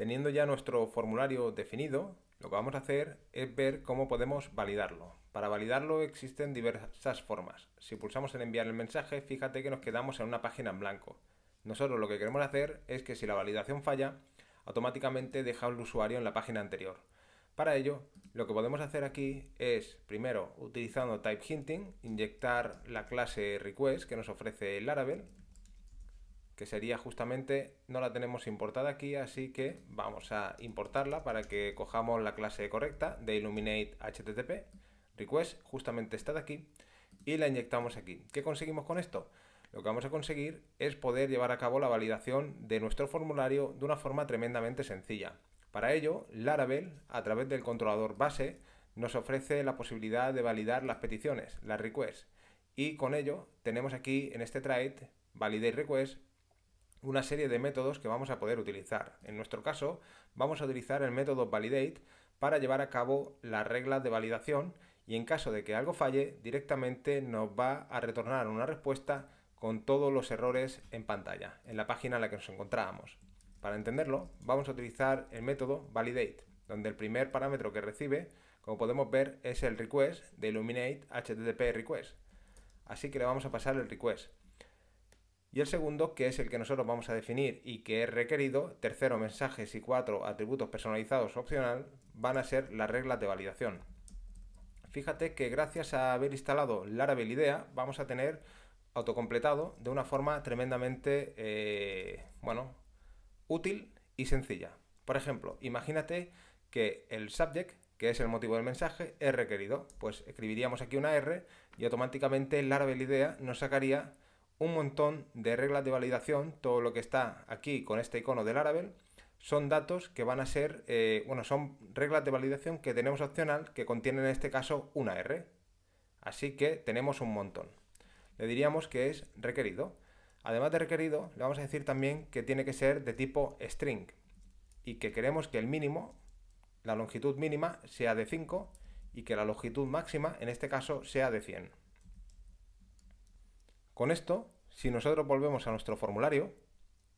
Teniendo ya nuestro formulario definido, lo que vamos a hacer es ver cómo podemos validarlo. Para validarlo existen diversas formas. Si pulsamos en enviar el mensaje, fíjate que nos quedamos en una página en blanco. Nosotros lo que queremos hacer es que si la validación falla, automáticamente deja al usuario en la página anterior. Para ello, lo que podemos hacer aquí es, primero, utilizando Type Hinting, inyectar la clase Request que nos ofrece Laravel que sería justamente no la tenemos importada aquí, así que vamos a importarla para que cojamos la clase correcta de Illuminate HTTP request, justamente esta de aquí, y la inyectamos aquí. ¿Qué conseguimos con esto? Lo que vamos a conseguir es poder llevar a cabo la validación de nuestro formulario de una forma tremendamente sencilla. Para ello, Laravel, a través del controlador base, nos ofrece la posibilidad de validar las peticiones, las requests, y con ello tenemos aquí en este trait validate request una serie de métodos que vamos a poder utilizar. En nuestro caso, vamos a utilizar el método validate para llevar a cabo la regla de validación y en caso de que algo falle, directamente nos va a retornar una respuesta con todos los errores en pantalla, en la página en la que nos encontrábamos. Para entenderlo, vamos a utilizar el método validate, donde el primer parámetro que recibe, como podemos ver, es el request de illuminate http request. Así que le vamos a pasar el request y el segundo, que es el que nosotros vamos a definir y que es requerido, tercero, mensajes y cuatro, atributos personalizados opcional, van a ser las reglas de validación. Fíjate que gracias a haber instalado Laravel IDEA, vamos a tener autocompletado de una forma tremendamente, eh, bueno, útil y sencilla. Por ejemplo, imagínate que el subject, que es el motivo del mensaje, es requerido. Pues escribiríamos aquí una R y automáticamente Laravel IDEA nos sacaría un montón de reglas de validación, todo lo que está aquí con este icono del Laravel, son datos que van a ser, eh, bueno, son reglas de validación que tenemos opcional que contienen en este caso una R. Así que tenemos un montón. Le diríamos que es requerido. Además de requerido, le vamos a decir también que tiene que ser de tipo string y que queremos que el mínimo, la longitud mínima, sea de 5 y que la longitud máxima, en este caso, sea de 100. Con esto, si nosotros volvemos a nuestro formulario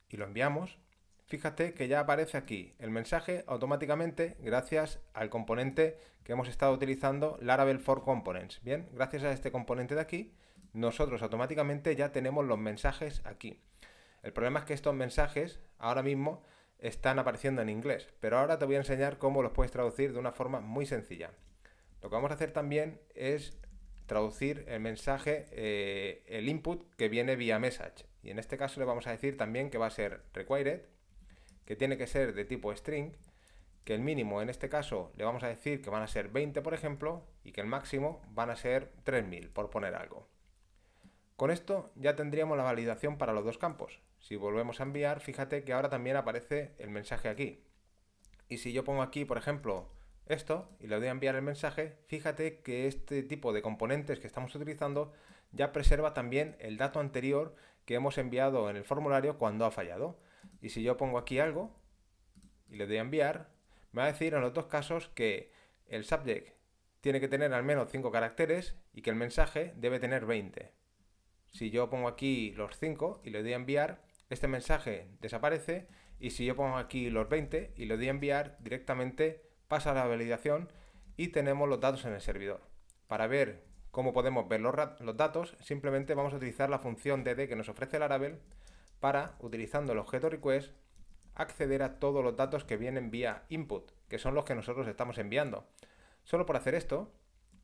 y lo enviamos, fíjate que ya aparece aquí el mensaje automáticamente gracias al componente que hemos estado utilizando, Laravel for Components. Bien, gracias a este componente de aquí, nosotros automáticamente ya tenemos los mensajes aquí. El problema es que estos mensajes ahora mismo están apareciendo en inglés, pero ahora te voy a enseñar cómo los puedes traducir de una forma muy sencilla. Lo que vamos a hacer también es traducir el mensaje, eh, el input que viene vía message. Y en este caso le vamos a decir también que va a ser required, que tiene que ser de tipo string, que el mínimo en este caso le vamos a decir que van a ser 20, por ejemplo, y que el máximo van a ser 3000, por poner algo. Con esto ya tendríamos la validación para los dos campos. Si volvemos a enviar, fíjate que ahora también aparece el mensaje aquí. Y si yo pongo aquí, por ejemplo, esto y le doy a enviar el mensaje, fíjate que este tipo de componentes que estamos utilizando ya preserva también el dato anterior que hemos enviado en el formulario cuando ha fallado. Y si yo pongo aquí algo y le doy a enviar, me va a decir en los dos casos que el subject tiene que tener al menos 5 caracteres y que el mensaje debe tener 20. Si yo pongo aquí los 5 y le doy a enviar, este mensaje desaparece y si yo pongo aquí los 20 y le doy a enviar, directamente pasa a la validación y tenemos los datos en el servidor. Para ver cómo podemos ver los, datos, simplemente vamos a utilizar la función DD que nos ofrece Laravel para, utilizando el objeto request, acceder a todos los datos que vienen vía input, que son los que nosotros estamos enviando. Solo por hacer esto,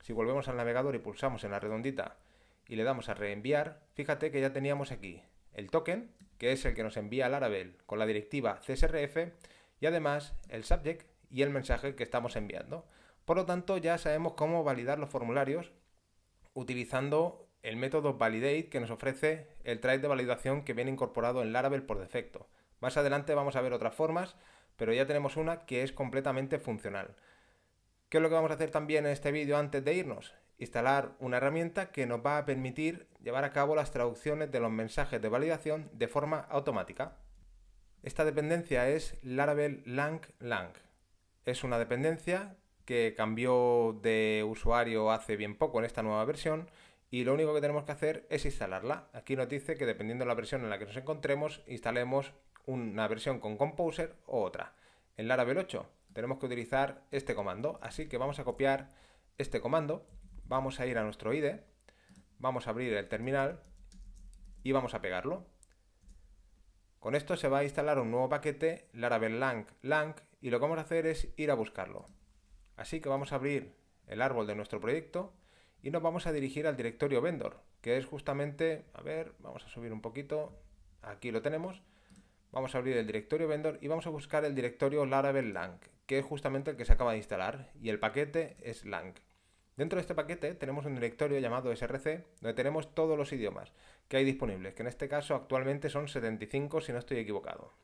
si volvemos al navegador y pulsamos en la redondita y le damos a reenviar, fíjate que ya teníamos aquí el token, que es el que nos envía Laravel con la directiva CSRF, y además el subject, y el mensaje que estamos enviando. Por lo tanto, ya sabemos cómo validar los formularios utilizando el método validate que nos ofrece el trait de validación que viene incorporado en Laravel por defecto. Más adelante vamos a ver otras formas, pero ya tenemos una que es completamente funcional. ¿Qué es lo que vamos a hacer también en este vídeo antes de irnos? Instalar una herramienta que nos va a permitir llevar a cabo las traducciones de los mensajes de validación de forma automática. Esta dependencia es Laravel Lang Lang es una dependencia que cambió de usuario hace bien poco en esta nueva versión y lo único que tenemos que hacer es instalarla. Aquí nos dice que dependiendo de la versión en la que nos encontremos, instalemos una versión con Composer o otra. En Laravel 8 tenemos que utilizar este comando, así que vamos a copiar este comando, vamos a ir a nuestro IDE, vamos a abrir el terminal y vamos a pegarlo. Con esto se va a instalar un nuevo paquete Laravel Lang Lang y lo que vamos a hacer es ir a buscarlo. Así que vamos a abrir el árbol de nuestro proyecto y nos vamos a dirigir al directorio vendor, que es justamente, a ver, vamos a subir un poquito, aquí lo tenemos, vamos a abrir el directorio vendor y vamos a buscar el directorio Laravel Lang, que es justamente el que se acaba de instalar y el paquete es Lang. Dentro de este paquete tenemos un directorio llamado src, donde tenemos todos los idiomas que hay disponibles, que en este caso actualmente son 75 si no estoy equivocado.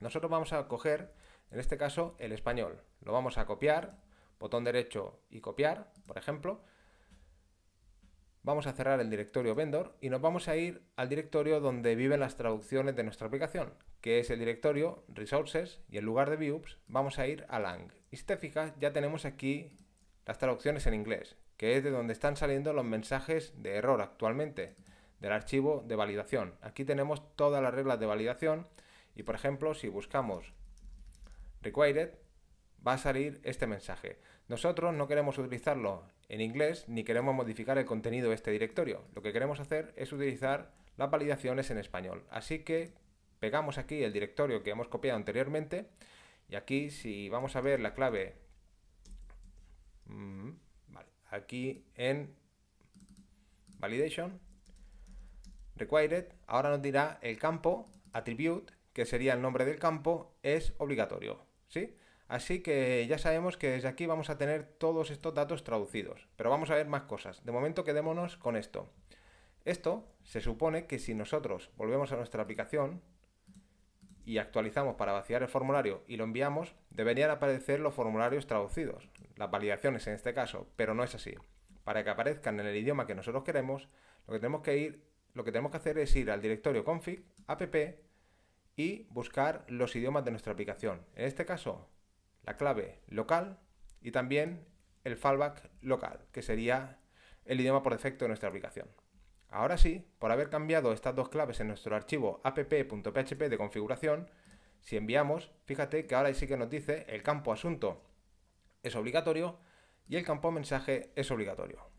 Nosotros vamos a coger en este caso, el español. Lo vamos a copiar, botón derecho y copiar, por ejemplo. Vamos a cerrar el directorio vendor y nos vamos a ir al directorio donde viven las traducciones de nuestra aplicación, que es el directorio resources y en lugar de views vamos a ir a lang. Y si te fijas, ya tenemos aquí las traducciones en inglés, que es de donde están saliendo los mensajes de error actualmente del archivo de validación. Aquí tenemos todas las reglas de validación y por ejemplo si buscamos required, va a salir este mensaje. Nosotros no queremos utilizarlo en inglés ni queremos modificar el contenido de este directorio. Lo que queremos hacer es utilizar las validaciones en español. Así que pegamos aquí el directorio que hemos copiado anteriormente y aquí si vamos a ver la clave, mm, aquí en validation, required, ahora nos dirá el campo attribute, que sería el nombre del campo, es obligatorio. Así que ya sabemos que desde aquí vamos a tener todos estos datos traducidos, pero vamos a ver más cosas. De momento quedémonos con esto. Esto se supone que si nosotros volvemos a nuestra aplicación y actualizamos para vaciar el formulario y lo enviamos, deberían aparecer los formularios traducidos, las validaciones en este caso, pero no es así. Para que aparezcan en el idioma que nosotros queremos, lo que tenemos que ir, lo que tenemos que hacer es ir al directorio config, app y buscar los idiomas de nuestra aplicación. En este caso, la clave local y también el fallback local, que sería el idioma por defecto de nuestra aplicación. Ahora sí, por haber cambiado estas dos claves en nuestro archivo app.php de configuración, si enviamos, fíjate que ahora sí que nos dice el campo asunto es obligatorio y el campo mensaje es obligatorio.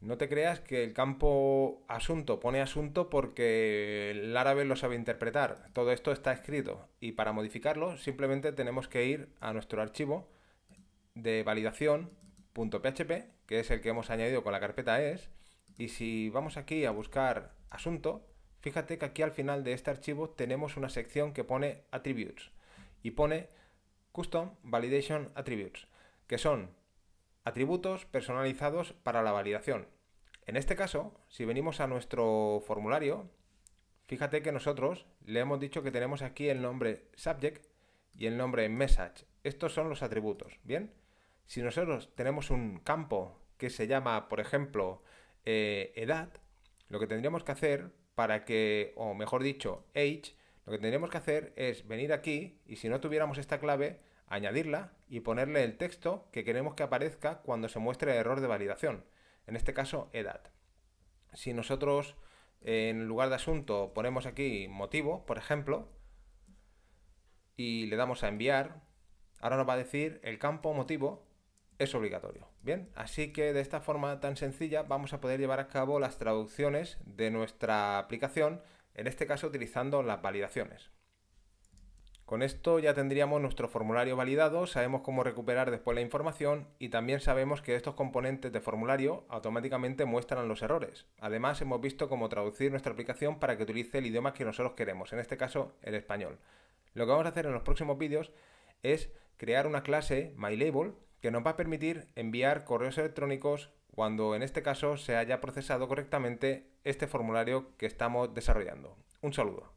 No te creas que el campo asunto pone asunto porque el árabe lo sabe interpretar. Todo esto está escrito y para modificarlo simplemente tenemos que ir a nuestro archivo de validación.php, que es el que hemos añadido con la carpeta es. Y si vamos aquí a buscar asunto, fíjate que aquí al final de este archivo tenemos una sección que pone attributes y pone custom validation attributes, que son atributos personalizados para la validación. En este caso, si venimos a nuestro formulario, fíjate que nosotros le hemos dicho que tenemos aquí el nombre subject y el nombre message. Estos son los atributos, ¿bien? Si nosotros tenemos un campo que se llama, por ejemplo, eh, edad, lo que tendríamos que hacer para que, o mejor dicho, age, lo que tendríamos que hacer es venir aquí y si no tuviéramos esta clave, añadirla y ponerle el texto que queremos que aparezca cuando se muestre error de validación, en este caso edad. Si nosotros en lugar de asunto ponemos aquí motivo, por ejemplo, y le damos a enviar, ahora nos va a decir el campo motivo es obligatorio. Bien, así que de esta forma tan sencilla vamos a poder llevar a cabo las traducciones de nuestra aplicación, en este caso utilizando las validaciones. Con esto ya tendríamos nuestro formulario validado, sabemos cómo recuperar después la información y también sabemos que estos componentes de formulario automáticamente muestran los errores. Además hemos visto cómo traducir nuestra aplicación para que utilice el idioma que nosotros queremos, en este caso el español. Lo que vamos a hacer en los próximos vídeos es crear una clase MyLabel que nos va a permitir enviar correos electrónicos cuando en este caso se haya procesado correctamente este formulario que estamos desarrollando. Un saludo.